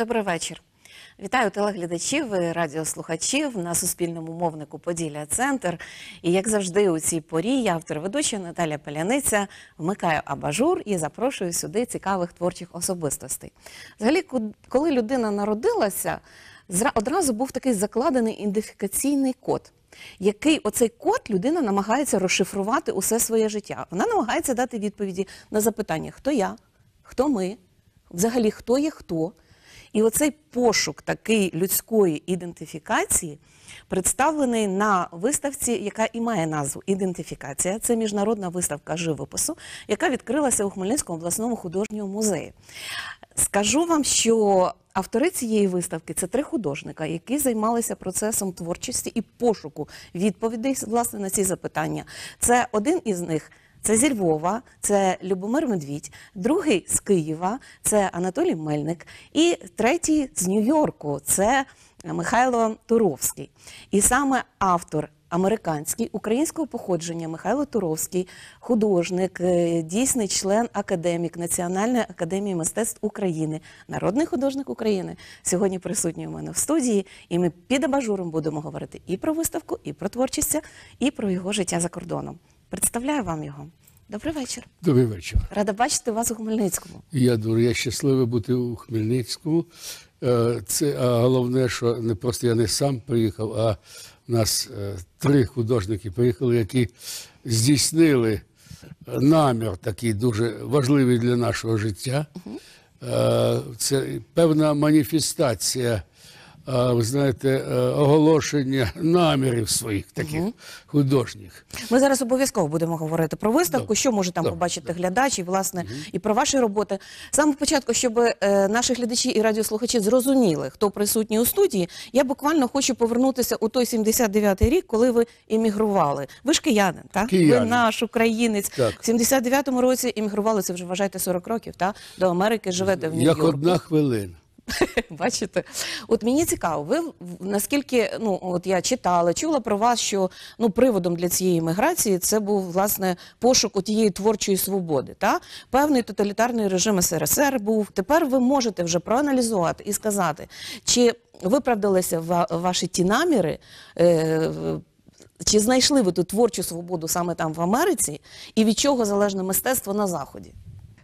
Добрий вечір. Вітаю телеглядачів, і радіослухачів на суспільному мовнику Поділля Центр. І як завжди, у цій порі я автор-ведуча Наталя Паляниця вмикаю абажур і запрошую сюди цікавих творчих особистостей. Взагалі, коли людина народилася, одразу був такий закладений ідентифікаційний код. Який оцей код людина намагається розшифрувати усе своє життя? Вона намагається дати відповіді на запитання, хто я, хто ми, взагалі хто є хто, і оцей пошук такий людської ідентифікації представлений на виставці, яка і має назву Ідентифікація. Це міжнародна виставка живопису, яка відкрилася у Хмельницькому обласному художньому музеї. Скажу вам, що автори цієї виставки це три художника, які займалися процесом творчості і пошуку відповідей власне на ці запитання. Це один із них це зі Львова, це Любомир Медвідь, другий з Києва, це Анатолій Мельник, і третій з Нью-Йорку це Михайло Туровський. І саме автор. Американський українського походження Михайло Туровський, художник, е, дійсний член академік Національної академії мистецтв України, народний художник України, сьогодні присутній у мене в студії, і ми під абажуром будемо говорити і про виставку, і про творчість, і про його життя за кордоном. Представляю вам його. Добрий вечір. Добрий вечір. Рада бачити вас у Хмельницькому. Я дуже я щасливий бути у Хмельницькому. Е, це а головне, що не просто я не сам приїхав, а нас е, три художники приїхали, які здійснили намір, такий дуже важливий для нашого життя. Е, це певна маніфестація ви знаєте, е, оголошення намірів своїх таких угу. художніх. Ми зараз обов'язково будемо говорити про виставку, Добре. що може там Добре. побачити глядач, і власне угу. і про ваші роботи. Саме початку, щоб е, наші глядачі і радіослухачі зрозуміли, хто присутній у студії, я буквально хочу повернутися у той 79-й рік, коли ви іммігрували. Ви ж киянин, так? Киянин. ви наш українець так. в 79-му році іммігрували. Це вже вважаєте 40 років. Та до Америки живете в Нью-Йорку. Як одна хвилина. Бачите, от мені цікаво, ви наскільки ну от я читала, чула про вас, що ну приводом для цієї міграції це був власне пошук тієї творчої свободи. Та певний тоталітарний режим СРСР був. Тепер ви можете вже проаналізувати і сказати, чи виправдалися ваші ті наміри. Е чи знайшли ви ту творчу свободу саме там в Америці, і від чого залежне мистецтво на заході?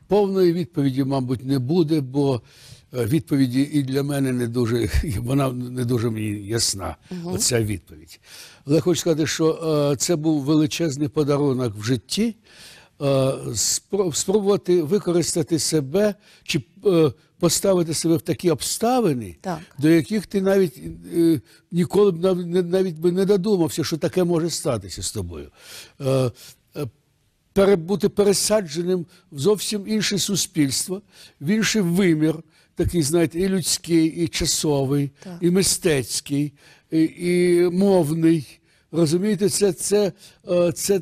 Повної відповіді, мабуть, не буде, бо Е, відповіді і для мене не дуже вона не дуже мені ясна. Угу. Оця відповідь. Але хочу сказати, що е, це був величезний подарунок в житті. Е, спробувати використати себе чи поставити себе в такі обставини, так. до яких ти навіть ніколи б навіть би не додумався, що таке може статися з тобою. Бути пересадженим в зовсім інше суспільство, в інший вимір такий, знаєте, і людський, і часовий, так. і мистецький, і, і мовний. Розумієте, це це, е, це е,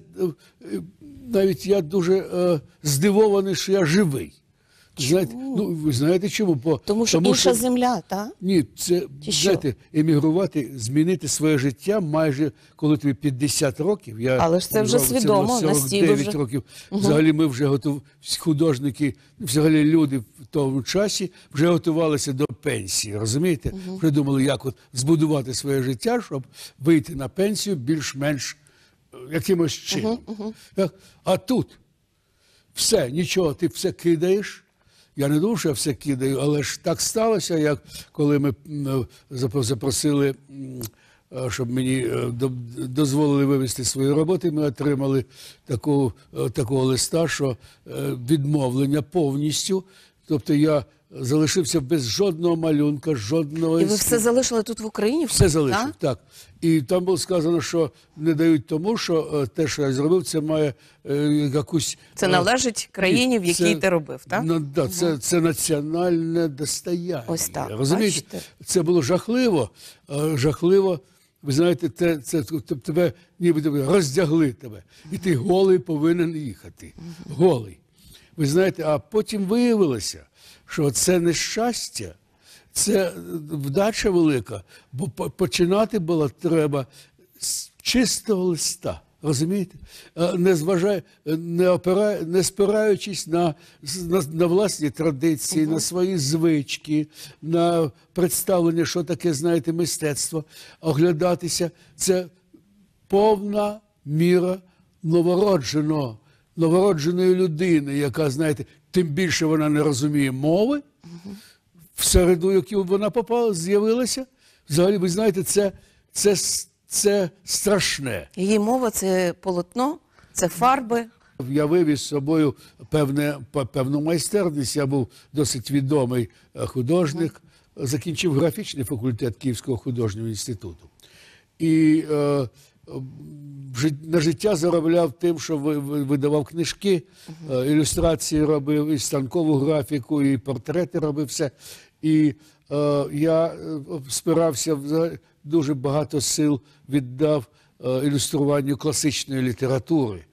навіть я дуже е, здивований, що я живий. Знаєте, ну ви знаєте чому? Бо тому що тому, інша що... земля, так? Ні, це Чи знаєте, емігрувати, змінити своє життя майже коли тобі 50 років. Я але ж це вже свідомо ну, на 49 вже... років. Взагалі, ми вже готов... художники, взагалі люди в тому часі вже готувалися до пенсії. Розумієте? Угу. Вже думали, як от збудувати своє життя, щоб вийти на пенсію більш-менш е, якимось чином. Угу, угу. А тут все, нічого, ти все кидаєш. Я не думав, що я все кидаю, але ж так сталося, як коли ми запросили, е, щоб мені е, дозволили вивести свої роботи. Ми отримали таку, е, такого листа, що відмовлення повністю. Тобто я залишився без жодного малюнка, жодного І ви все залишили тут в Україні? Все залишив, так? так. І там було сказано, що не дають тому, що е, те, що я зробив, це має е, якусь Це е, належить країні, в якій це, ти робив, так? Ну, да, це, це національне достояння. Ось так. Розумієте, бачите? це було жахливо, е, жахливо. Ви знаєте, те, це тобто тебе ніби роздягли тебе, і ти голий повинен їхати. Голий. Ви знаєте, а потім виявилося, що це нещастя, це вдача велика, бо починати було треба з чистого листа. Розумієте, не зважає, не опирає, не спираючись на на, на власні традиції, uh на свої звички, на представлення, що таке, знаєте, мистецтво, оглядатися це повна міра новородженого новородженої людини, яка, знаєте, тим більше вона не розуміє мови, в середу, яку вона попала, з'явилася. Взагалі, ви знаєте, це це, це страшне. Її мова це полотно, це фарби. Я вивіз з собою певне, певну майстерність. Я був досить відомий е, художник, закінчив графічний факультет Київського художнього інституту. І е, на життя заробляв тим, що видавав книжки, е, ілюстрації робив, і станкову графіку, і портрети робив все. І е, я е, спирався дуже багато сил віддав е, ілюструванню класичної літератури.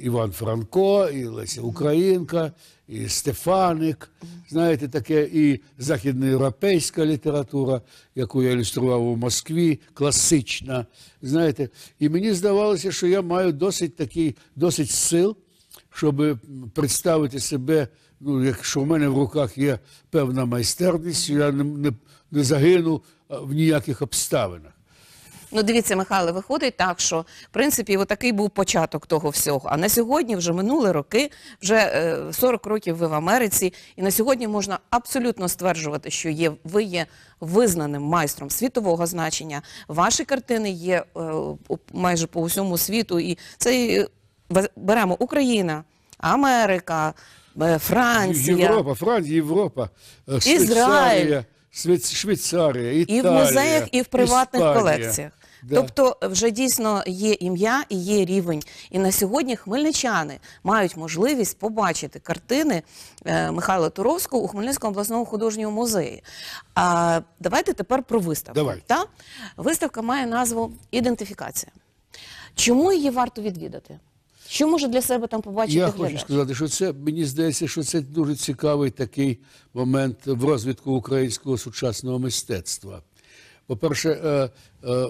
Іван Франко, і Леся Українка, і Стефаник, знаєте, таке, і західноєвропейська література, яку я ілюстрував у Москві, класична. знаєте. І мені здавалося, що я маю досить такий, досить сил, щоб представити себе, ну, якщо в мене в руках є певна майстерність, я не, не, не загину в ніяких обставинах. Ну, дивіться, Михайле, виходить так, що в принципі отакий був початок того всього. А на сьогодні вже минули роки, вже е, 40 років ви в Америці, і на сьогодні можна абсолютно стверджувати, що є ви є визнаним майстром світового значення. Ваші картини є е, майже по усьому світу, і це е, беремо Україна, Америка. Е, Франція, Європа, Франція, Європа, Ізраїль. Швейцарія, Італія, і в музеях, і в приватних Іспанія. колекціях. Да. Тобто, вже дійсно є ім'я і є рівень. І на сьогодні хмельничани мають можливість побачити картини е, Михайла Туровського у Хмельницькому обласному художньому музеї. А давайте тепер про виставку. Давай. Та? Виставка має назву ідентифікація. Чому її варто відвідати? Що може для себе там побачити? Я хочу сказати, що це мені здається, що це дуже цікавий такий момент в розвитку українського сучасного мистецтва. По-перше, е, е,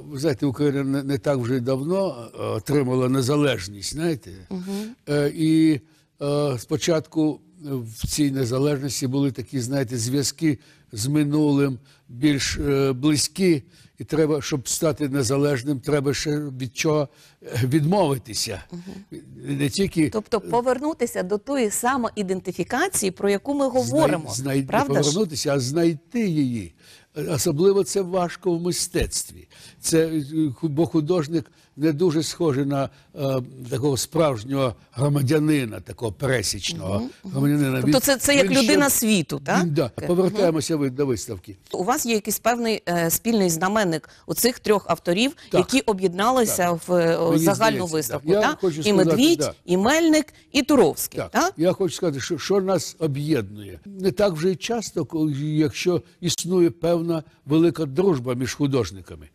ви знаєте, Україна не так вже давно е, отримала незалежність, знаєте? Угу. І спочатку в цій незалежності були такі, знаєте, зв'язки з минулим більш близькі. І треба, щоб стати незалежним, треба ще від чого е, відмовитися. Угу. Не тільки тобто е, повернутися до тої самоідентифікації, про яку ми говоримо, знай... правда? Не повернутися, а знайти її. Особливо це важко в мистецтві. Це е, бо художник не дуже схожий на е, такого справжнього громадянина, такого пересічного mm -hmm. громадянина. Тобто це це як людина світу, так? Він, да, okay. Повертаємося mm -hmm. до виставки. Тобто у вас є якийсь певний е, спільний знаменник у цих трьох авторів, так. які об'єдналися в е, загальну здається, виставку. Так. так? І Медвідь, да. і Мельник, і Туровський. Так. так? Я хочу сказати, що, що нас об'єднує. Не так вже і часто, якщо існує певна велика дружба між художниками.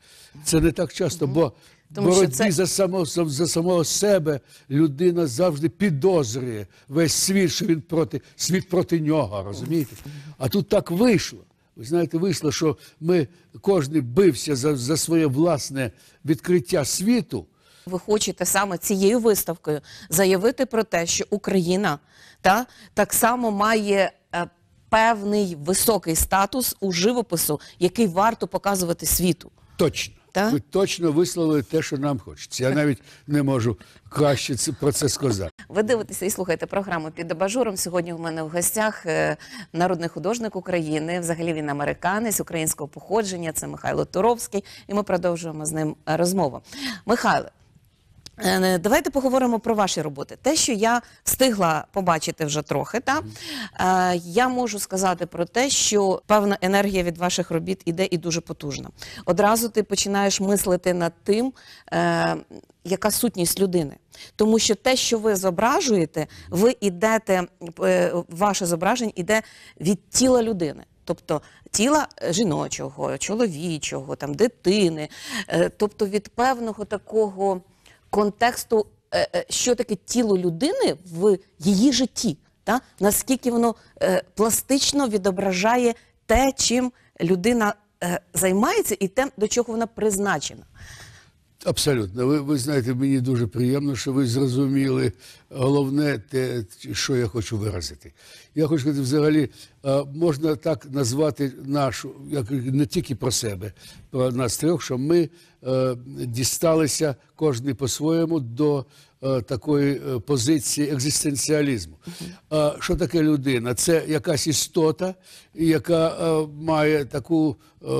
Це не так часто, бо тому боротьбі це... за само, за самого себе людина завжди підозрює весь світ, що він проти світ проти нього, розумієте? А тут так вийшло. Ви знаєте, вийшло, що ми кожен бився за, за своє власне відкриття світу. Ви хочете саме цією виставкою заявити про те, що Україна та так само має. Е, певний високий статус у живопису, який варто показувати світу, точно. Та? Ви точно висловили те, що нам хочеться. Я навіть не можу краще про це сказати. Ви дивитеся і слухаєте програму під абажуром. Сьогодні у мене в гостях е, народний художник України, взагалі він американець українського походження. Це Михайло Туровський, і ми продовжуємо з ним е, розмову. Михайло. Е, давайте поговоримо про ваші роботи. Те, що я встигла побачити вже трохи, та е, я можу сказати про те, що певна енергія від ваших робіт іде і дуже потужна. Одразу ти починаєш мислити над тим, е, яка сутність людини, тому що те, що ви зображуєте, ви ідете, е, ваше зображення йде від тіла людини. Тобто тіла жіночого, чоловічого, там дитини, е, тобто від певного такого контексту, е, е, що таке тіло людини в її житті, та? наскільки воно е, пластично відображає те, чим людина займається, і те, до чого вона призначена. Абсолютно, ви ви знаєте, мені дуже приємно, що ви зрозуміли головне те, що я хочу виразити. Я хочу сказати, взагалі можна так назвати нашу, як не тільки про себе, про нас трьох, що ми е, дісталися кожний по-своєму до е, такої е, позиції екзистенціалізму. Що таке людина? Це якась істота, яка має таку,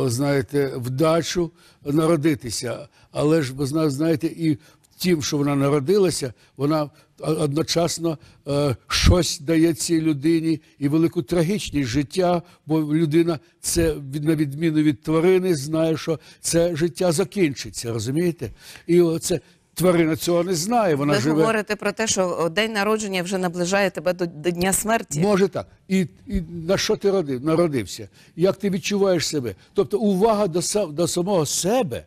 знаєте, вдачу народитися, але ж ви знаєте, і тим, що вона народилася, вона одночасно е, щось дає цій людині і велику трагічність життя, бо людина це на відміну від тварини, знає, що це життя закінчиться, розумієте? І оце Тварина цього не знає. Вона Ви живе... говорите про те, що день народження вже наближає тебе до, дня смерті. Може так. І і на що ти родив, народився? Як ти відчуваєш себе? Тобто увага до до самого себе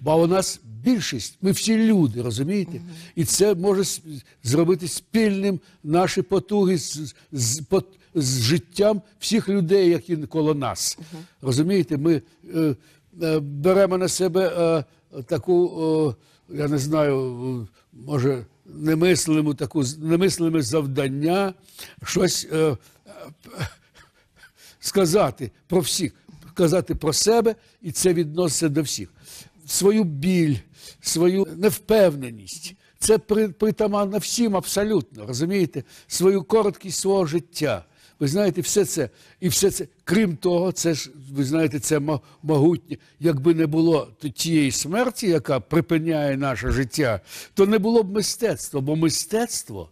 бо у нас більшість, ми всі люди, розумієте? І це може зробити спільним наші потуги з, з, по, з життям всіх людей, які коло нас. Розумієте, ми е, е, беремо на себе е, таку, е, я не знаю, може, немислимо таку немислиме завдання, щось. Е, Сказати про всіх, казати про себе, і це відноситься до всіх свою біль, свою невпевненість. Це притаманно всім абсолютно, розумієте, свою короткість свого життя. Ви знаєте, все це, і все це, крім того, це ж ви знаєте, це могутнє. Якби не було тієї смерті, яка припиняє наше життя, то не було б мистецтва. Бо мистецтво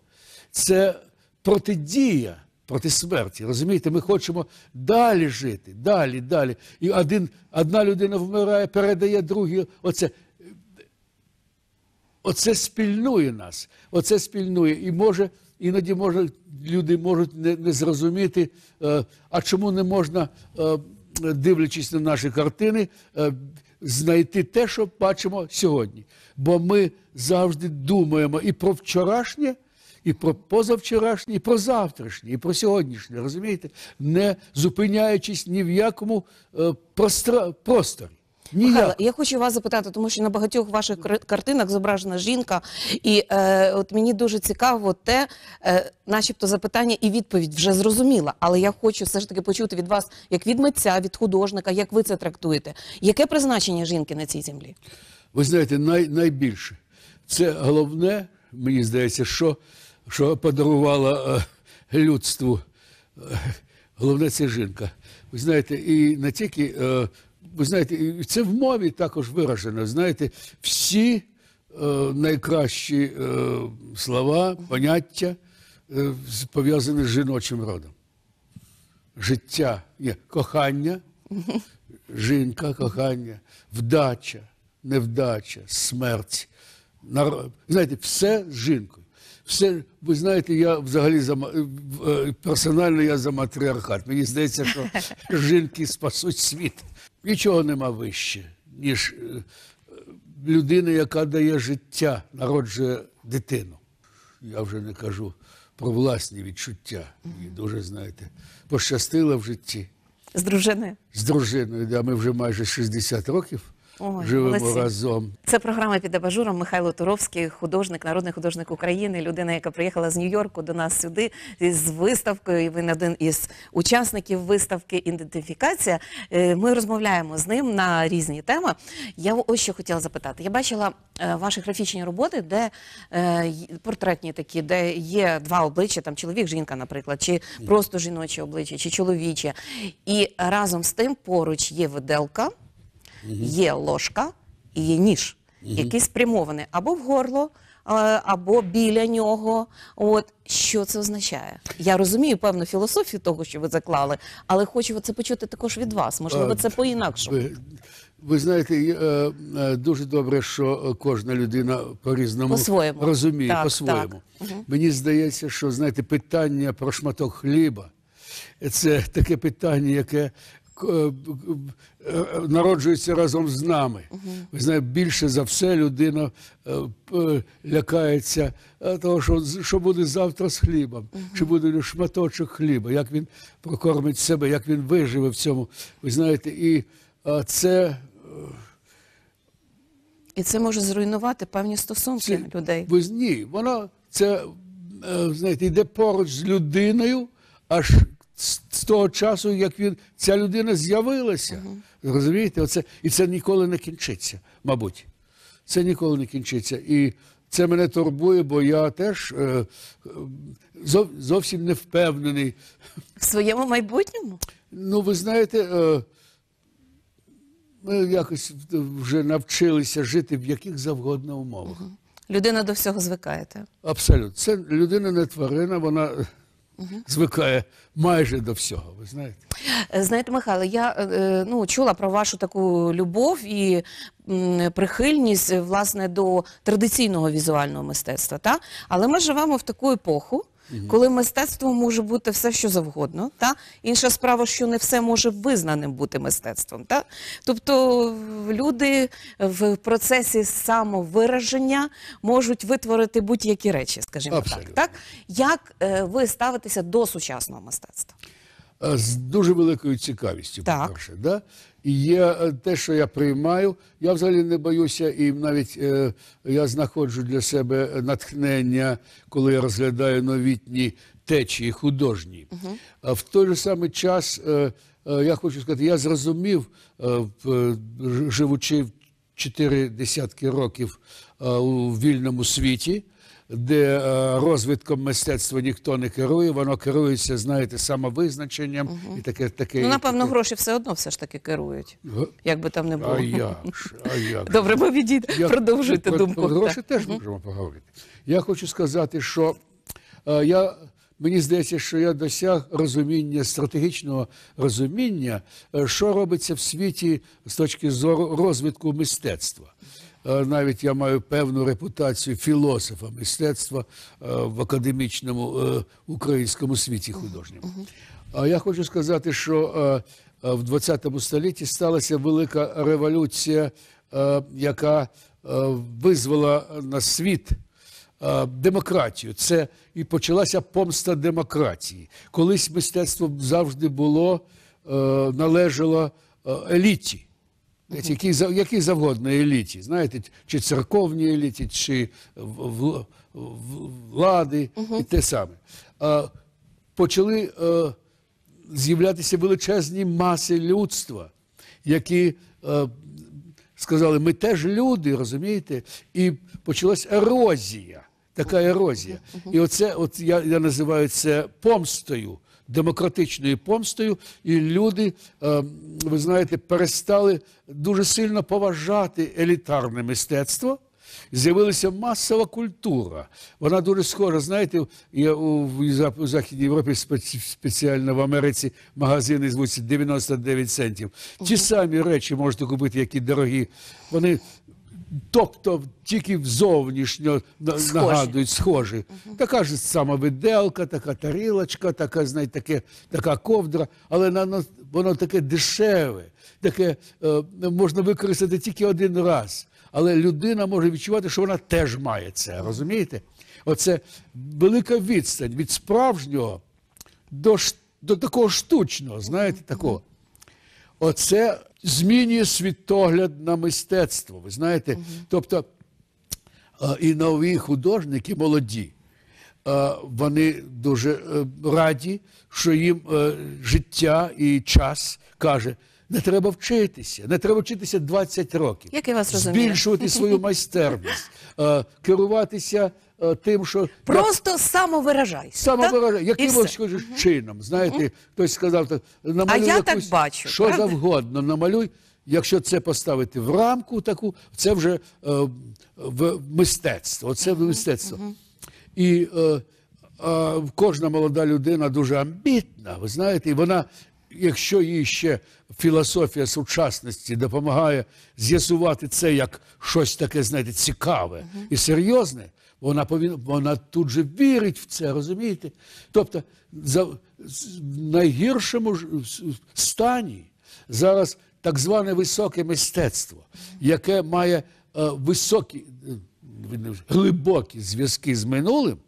це протидія проти смерті. Розумієте, ми хочемо далі жити, далі, далі. І один, одна людина вмирає, передає другій. Оце оце спільнує нас, оце спільнує. І може, іноді може, люди можуть не не зрозуміти, е, а чому не можна, е, дивлячись на наші картини, е, Знайти те, що бачимо сьогодні, бо ми завжди думаємо і про вчорашнє і про позавчорашнє, і про завтрашнє, і про сьогоднішнє, розумієте, не зупиняючись ні в якому е, простра... просторі. Ніяк. Михайло, я хочу вас запитати, тому що на багатьох ваших картинах зображена жінка, і е, от мені дуже цікаво те, е, начебто, запитання і відповідь вже зрозуміла. Але я хочу все ж таки почути від вас, як від митця, від художника, як ви це трактуєте. Яке призначення жінки на цій землі? Ви знаєте, най, найбільше це головне, мені здається, що що подарувала е, людству. Головне, це жінка. Ви знаєте, і не тільки, е, ви знаєте, це в мові також виражено. Знаєте, всі е, найкращі слова, поняття пов'язані з жіночим родом. Життя, ні, кохання, жінка, кохання, вдача, невдача, смерть. Знаєте, все з жінкою все, ви знаєте, я взагалі за е, е, персонально я за матріархат. Мені здається, що жінки спасуть світ. Нічого нема вище, ніж е, людина, яка дає життя, народжує дитину. Я вже не кажу про власні відчуття. Мені дуже знаєте, пощастило в житті. З дружиною? З дружиною, да, ми вже майже 60 років. Ой, живемо Олесі. разом. Це програма під абажуром. Михайло Туровський, художник, народний художник України, людина, яка приїхала з Нью-Йорку до нас сюди з виставкою. і Він один із учасників виставки Ідентифікація. Е, ми розмовляємо з ним на різні теми. Я ось що хотіла запитати. Я бачила е, ваші графічні роботи, де е, портретні такі, де є два обличчя, там чоловік, жінка, наприклад, чи просто жіноче обличчя, чи чоловіче, і разом з тим поруч є виделка є ложка і є ніж, який спрямований або в горло. Е, або біля нього, от що це означає? Я розумію певну філософію того, що ви заклали, але хочу це почути також від вас. Можливо, е, це по інакшому ви, знаєте, е, дуже добре, що кожна людина по різному по розуміє по-своєму. Угу. Мені здається, що знаєте, питання про шматок хліба це таке питання, яке Е, е, е, народжується разом з нами. Ви знаєте, більше за все людина лякається того, що що буде завтра з хлібом, чи буде шматочок хліба, як він прокормить себе, як він виживе в цьому. Ви знаєте, і це. І це може зруйнувати певні стосунки це, людей. Ви ні, воно це знаєте, йде поруч з людиною, аж з того часу, як він ця людина з'явилася. Uh -huh. Розумієте, оце і це ніколи не кінчиться, мабуть. Це ніколи не кінчиться. І це мене турбує, бо я теж е, е зов, зовсім не впевнений. В своєму майбутньому? Ну, ви знаєте, е, ми якось вже навчилися жити в яких завгодно умовах. Угу. Людина до всього звикає, так? Абсолютно. Це людина не тварина, вона Угу. Звикає майже до всього, ви знаєте, е, знаєте, Михайло, я е, е, ну чула про вашу таку любов і прихильність власне до традиційного візуального мистецтва. Та? Але ми живемо в таку епоху, коли мистецтво може бути все, що завгодно, та інша справа, що не все може визнаним бути мистецтвом. Та? Тобто люди в процесі самовираження можуть витворити будь-які речі, скажімо так. так? Як е, ви ставитеся до сучасного мистецтва? Е, з дуже великою цікавістю, по-перше, да? є е, те, що я приймаю. Я взагалі не боюся, і навіть е, я знаходжу для себе натхнення, коли я розглядаю новітні течії художні. в той же самий час е, я хочу сказати, я зрозумів, е, живучи чотири десятки років у вільному світі де е, розвитком мистецтва ніхто не керує, воно керується, знаєте, самовизначенням угу. і таке таке. Ну, напевно, таке... гроші все одно все ж таки керують, як би там не було. А як ж, а як? Добре, ми відійдемо, я... продовжуйте про, думку. Про гроші так. теж можемо поговорити. Я хочу сказати, що е, я. Мені здається, що я досяг розуміння стратегічного розуміння, е, що робиться в світі з точки зору розвитку мистецтва. Е, навіть я маю певну репутацію філософа мистецтва е, в академічному е, українському світі художньому. А я хочу сказати, що в 20 столітті сталася велика революція, яка визвала на світ. Демократію, це і почалася помста демократії. Колись мистецтво завжди було належало еліті які які завгодно еліті, знаєте, чи церковні еліті, чи в, в, влади, uh і те саме. А, Почали а, е, з'являтися величезні маси людства, які а, е, сказали, ми теж люди, розумієте, і почалась ерозія, така ерозія. Uh І оце, от я, я називаю це помстою демократичною помстою, і люди, е, ви знаєте, перестали дуже сильно поважати елітарне мистецтво. З'явилася масова культура. Вона дуже схожа. Знаєте, є у Західній Європі спеціально в Америці магазини звуться 99 центів. Ті самі речі можете купити, які дорогі. Вони тобто тільки зовнішньо схожі. нагадують схожі. Угу. Така ж сама виделка, така тарілочка, така знає, таке, така ковдра, але на, воно таке дешеве, таке е, можна використати тільки один раз. Але людина може відчувати, що вона теж має це. Розумієте? Оце велика відстань від справжнього до до такого штучного, знаєте, такого. Оце змінює світогляд на мистецтво. Ви знаєте, угу. тобто е, і нові художники молоді. Е, вони дуже е, раді, що їм життя і час каже: не треба вчитися, не треба вчитися 20 років. Як я вас збільшувати свою майстерність, керуватися Е, тим, що Просто самовиражайся. самовиражає, якимось все. скажеш, чином. Знаєте, хтось сказав, так, намалюй я так бачу, що правда? завгодно намалюй. Якщо це поставити в рамку таку, це вже е, в мистецтво. Це мистецтво. І е, кожна молода людина дуже амбітна, ви знаєте, і вона, якщо їй ще філософія сучасності допомагає з'ясувати це як щось таке, знаєте, цікаве і серйозне, вона повинна, вона тут же вірить в це, розумієте? Тобто, за в найгіршому стані зараз так зване високе мистецтво, яке має е, високі, е, глибокі зв'язки з минулим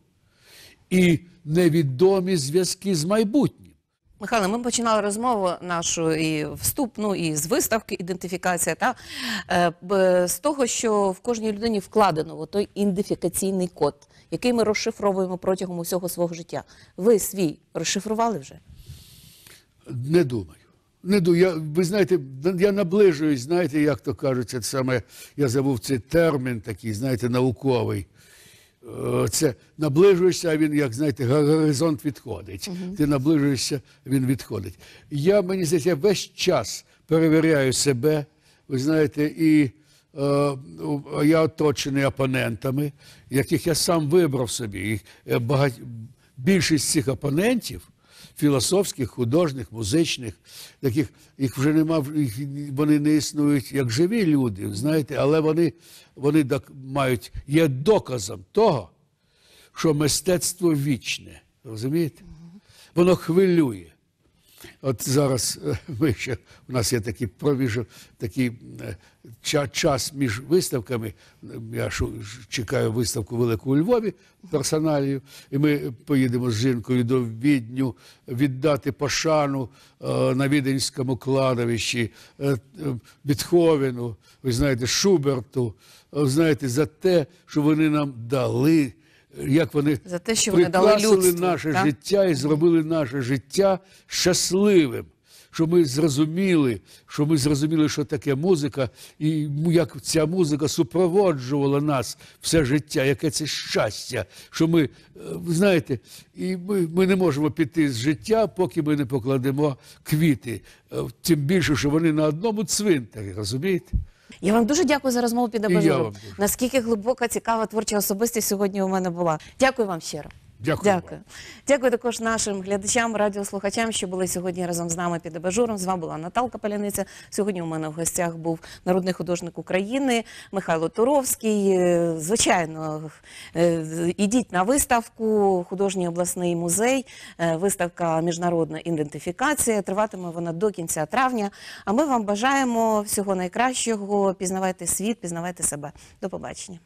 і невідомі зв'язки з майбутнім. Михайло, ми починали розмову нашу і вступну, і з виставки ідентифікація, та е, з того, що в кожній людині вкладено той ідентифікаційний код, який ми розшифровуємо протягом усього свого життя. Ви свій розшифрували вже? Не думаю. Не думаю. Я, Ви знаєте, я наближуюсь, знаєте, як то кажуть, це саме я забув цей термін такий, знаєте, науковий це наближуєшся, а він, як знаєте, горизонт відходить. Угу. Ти наближуєшся, він відходить. Я мені здається, я весь час перевіряю себе, ви знаєте, і. Е, я оточений опонентами, яких я сам вибрав собі. Е, більшість цих опонентів філософських, художніх, музичних, таких їх вже нема, їх, вони не існують як живі люди, знаєте, але вони вони так мають, є доказом того, що мистецтво вічне. Розумієте? Воно хвилює. От зараз е, ми ще у нас є такий проміж, такий е, час між виставками. Я чекаю виставку велику у Львові персоналію, і ми поїдемо з жінкою до відню віддати пошану е, на віденському кладовищі Бітховену, ви знаєте, Шуберту. Ви знаєте, за те, що вони нам дали як вони за те, що вони дали людству, наше так? життя і зробили наше життя щасливим. Що ми зрозуміли, що ми зрозуміли, що таке музика, і як ця музика супроводжувала нас все життя, яке це щастя. Що ми е, знаєте, і ми ми не можемо піти з життя, поки ми не покладемо квіти. Е, тим більше, що вони на одному цвинтарі, розумієте? Я вам дуже дякую за розмову під абажуром. Наскільки глибока, цікава творча особистість сьогодні у мене була. Дякую вам щиро. Дякую. Дякую. Дякую також нашим глядачам, радіослухачам, що були сьогодні разом з нами під абажуром. З вами була Наталка Паляниця. Сьогодні у мене в гостях був народний художник України Михайло Туровський. Е, звичайно, е, ідіть на виставку, художній обласний музей, е, виставка Міжнародна ідентифікація. Триватиме вона до кінця травня. А ми вам бажаємо всього найкращого. Пізнавайте світ, пізнавайте себе. До побачення.